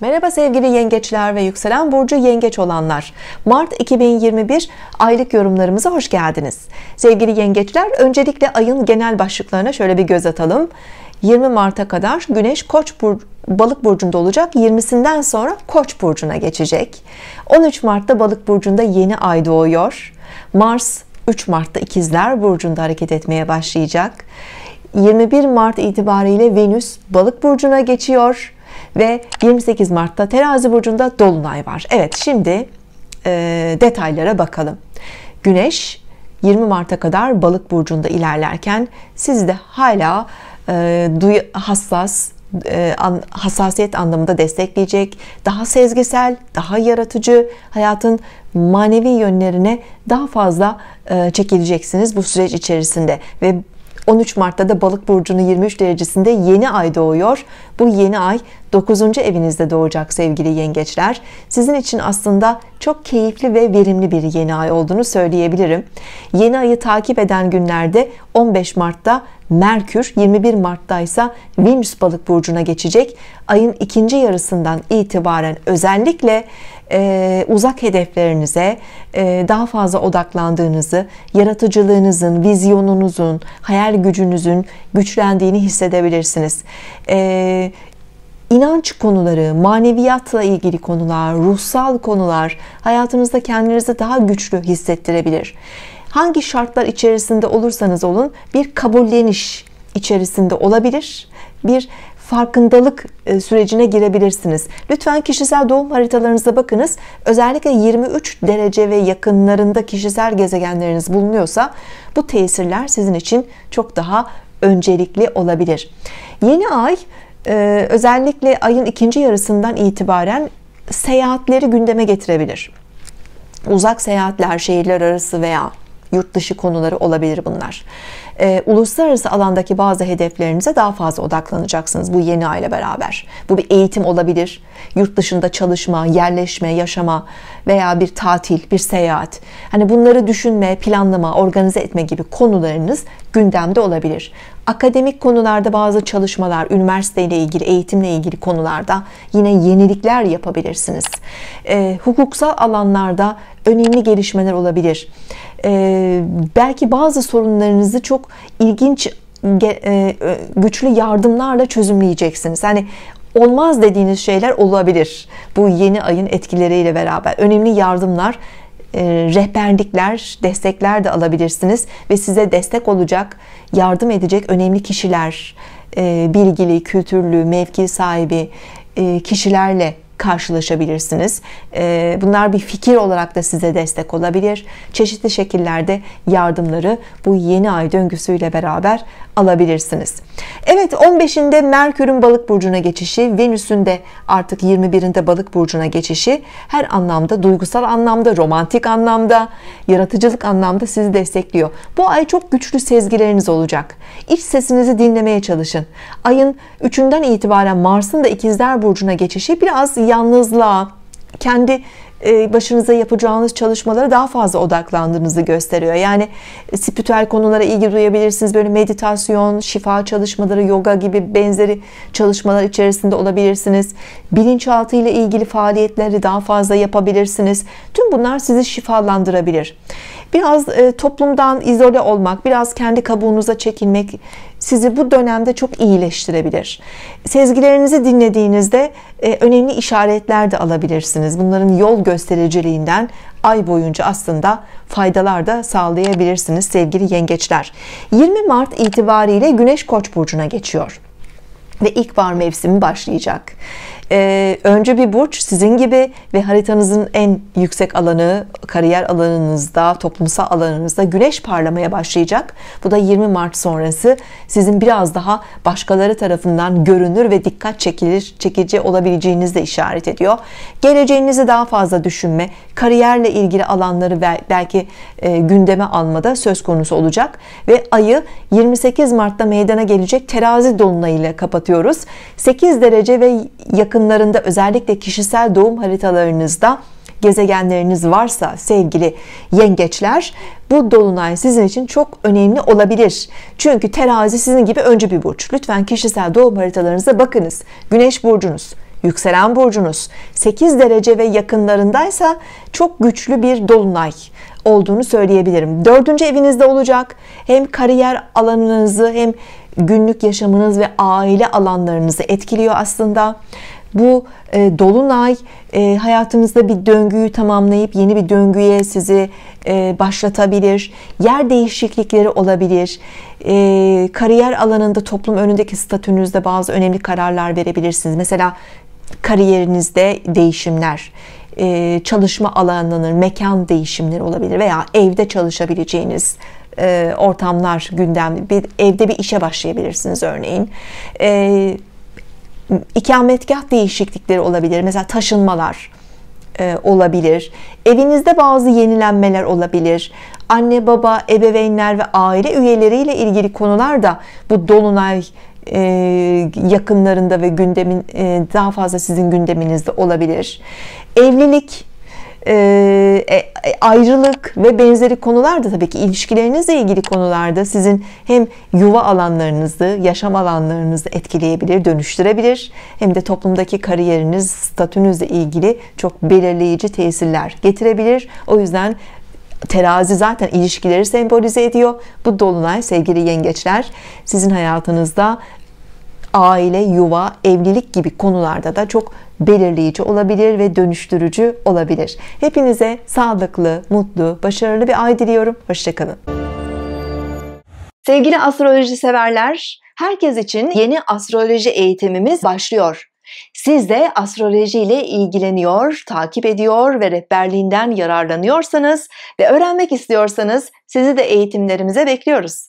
Merhaba sevgili yengeçler ve yükselen burcu yengeç olanlar. Mart 2021 aylık yorumlarımıza hoş geldiniz. Sevgili yengeçler, öncelikle ayın genel başlıklarına şöyle bir göz atalım. 20 Mart'a kadar Güneş Koç bur Balık burcunda olacak. 20'sinden sonra Koç burcuna geçecek. 13 Mart'ta Balık burcunda yeni ay doğuyor. Mars 3 Mart'ta İkizler burcunda hareket etmeye başlayacak. 21 Mart itibariyle Venüs Balık burcuna geçiyor ve 28 Mart'ta terazi burcunda dolunay var Evet şimdi e, detaylara bakalım Güneş 20 Mart'a kadar balık burcunda ilerlerken siz de hala e, duy, hassas e, hassasiyet anlamında destekleyecek, daha sezgisel, daha yaratıcı, hayatın manevi yönlerine daha fazla e, çekileceksiniz bu süreç içerisinde ve 13 Mart'ta da Balık burcunun 23 derecesinde yeni ay doğuyor. Bu yeni ay Dokuzuncu evinizde doğacak sevgili yengeçler. Sizin için aslında çok keyifli ve verimli bir yeni ay olduğunu söyleyebilirim. Yeni ayı takip eden günlerde 15 Mart'ta Merkür 21 Mart'ta ise Venüs balık burcuna geçecek. Ayın ikinci yarısından itibaren özellikle e, uzak hedeflerinize e, daha fazla odaklandığınızı, yaratıcılığınızın, vizyonunuzun, hayal gücünüzün güçlendiğini hissedebilirsiniz. E, inanç konuları, maneviyatla ilgili konular, ruhsal konular hayatınızda kendinizi daha güçlü hissettirebilir. Hangi şartlar içerisinde olursanız olun bir kabulleniş içerisinde olabilir. Bir farkındalık e, sürecine girebilirsiniz. Lütfen kişisel doğum haritalarınıza bakınız. Özellikle 23 derece ve yakınlarında kişisel gezegenleriniz bulunuyorsa bu tesirler sizin için çok daha öncelikli olabilir. Yeni ay e, özellikle ayın ikinci yarısından itibaren seyahatleri gündeme getirebilir. Uzak seyahatler, şehirler arası veya yurt dışı konuları olabilir bunlar. E, uluslararası alandaki bazı hedeflerinize daha fazla odaklanacaksınız bu yeni aile beraber. Bu bir eğitim olabilir, yurt dışında çalışma, yerleşme, yaşama veya bir tatil, bir seyahat. Hani bunları düşünme, planlama, organize etme gibi konularınız gündemde olabilir akademik konularda bazı çalışmalar, üniversiteyle ilgili, eğitimle ilgili konularda yine yenilikler yapabilirsiniz. E, hukuksal alanlarda önemli gelişmeler olabilir. E, belki bazı sorunlarınızı çok ilginç e, e, güçlü yardımlarla çözümleyeceksiniz. Yani olmaz dediğiniz şeyler olabilir. Bu yeni ayın etkileriyle beraber önemli yardımlar e, rehberlikler, destekler de alabilirsiniz ve size destek olacak, yardım edecek önemli kişiler, e, bilgili, kültürlü, mevki sahibi e, kişilerle karşılaşabilirsiniz. Ee, bunlar bir fikir olarak da size destek olabilir. Çeşitli şekillerde yardımları bu yeni ay döngüsüyle beraber alabilirsiniz. Evet 15'inde Merkür'ün balık burcuna geçişi, Venüs'ün de artık 21'inde balık burcuna geçişi her anlamda duygusal anlamda, romantik anlamda, yaratıcılık anlamda sizi destekliyor. Bu ay çok güçlü sezgileriniz olacak. İç sesinizi dinlemeye çalışın. Ayın 3'ünden itibaren Mars'ın da ikizler burcuna geçişi biraz Yalnızla kendi e, başınıza yapacağınız çalışmalara daha fazla odaklandığınızı gösteriyor. Yani e, spiritüel konulara ilgi duyabilirsiniz. Böyle meditasyon, şifa çalışmaları, yoga gibi benzeri çalışmalar içerisinde olabilirsiniz. Bilinçaltı ile ilgili faaliyetleri daha fazla yapabilirsiniz. Tüm bunlar sizi şifalandırabilir. Biraz e, toplumdan izole olmak, biraz kendi kabuğunuza çekilmek sizi bu dönemde çok iyileştirebilir. Sezgilerinizi dinlediğinizde e, önemli işaretler de alabilirsiniz. Bunların yol göstericiliğinden ay boyunca aslında faydalar da sağlayabilirsiniz sevgili yengeçler. 20 Mart itibariyle Güneş Koç burcuna geçiyor ve ilkbahar mevsimi başlayacak e, ee, öncü bir burç sizin gibi ve haritanızın en yüksek alanı kariyer alanınızda, toplumsal alanınızda güneş parlamaya başlayacak. Bu da 20 Mart sonrası sizin biraz daha başkaları tarafından görünür ve dikkat çekilir, çekici olabileceğiniz de işaret ediyor. Geleceğinizi daha fazla düşünme, kariyerle ilgili alanları belki e, gündeme almada söz konusu olacak ve ayı 28 Mart'ta meydana gelecek terazi dolunayıyla kapatıyoruz. 8 derece ve yakın yakınlarında özellikle kişisel doğum haritalarınızda gezegenleriniz varsa sevgili yengeçler bu dolunay sizin için çok önemli olabilir. Çünkü terazi sizin gibi önce bir burç. Lütfen kişisel doğum haritalarınıza bakınız. Güneş burcunuz, yükselen burcunuz 8 derece ve yakınlarındaysa çok güçlü bir dolunay olduğunu söyleyebilirim. Dördüncü evinizde olacak. Hem kariyer alanınızı hem günlük yaşamınız ve aile alanlarınızı etkiliyor aslında bu e, dolunay e, hayatımızda bir döngüyü tamamlayıp yeni bir döngüye sizi e, başlatabilir. Yer değişiklikleri olabilir. E, kariyer alanında toplum önündeki statünüzde bazı önemli kararlar verebilirsiniz. Mesela kariyerinizde değişimler, e, çalışma alanının mekan değişimleri olabilir veya evde çalışabileceğiniz e, ortamlar gündemli. Bir, evde bir işe başlayabilirsiniz örneğin. E, ikametgah değişiklikleri olabilir. Mesela taşınmalar e, olabilir. Evinizde bazı yenilenmeler olabilir. Anne baba, ebeveynler ve aile üyeleriyle ilgili konular da bu dolunay e, yakınlarında ve gündemin e, daha fazla sizin gündeminizde olabilir. Evlilik e, e, e, ayrılık ve benzeri konularda tabii ki ilişkilerinizle ilgili konularda sizin hem yuva alanlarınızı, yaşam alanlarınızı etkileyebilir, dönüştürebilir. Hem de toplumdaki kariyeriniz, statünüzle ilgili çok belirleyici tesirler getirebilir. O yüzden terazi zaten ilişkileri sembolize ediyor. Bu dolunay sevgili yengeçler sizin hayatınızda aile, yuva, evlilik gibi konularda da çok belirleyici olabilir ve dönüştürücü olabilir. Hepinize sağlıklı, mutlu, başarılı bir ay diliyorum. Hoşçakalın. Sevgili astroloji severler, herkes için yeni astroloji eğitimimiz başlıyor. Siz de astroloji ile ilgileniyor, takip ediyor ve rehberliğinden yararlanıyorsanız ve öğrenmek istiyorsanız sizi de eğitimlerimize bekliyoruz.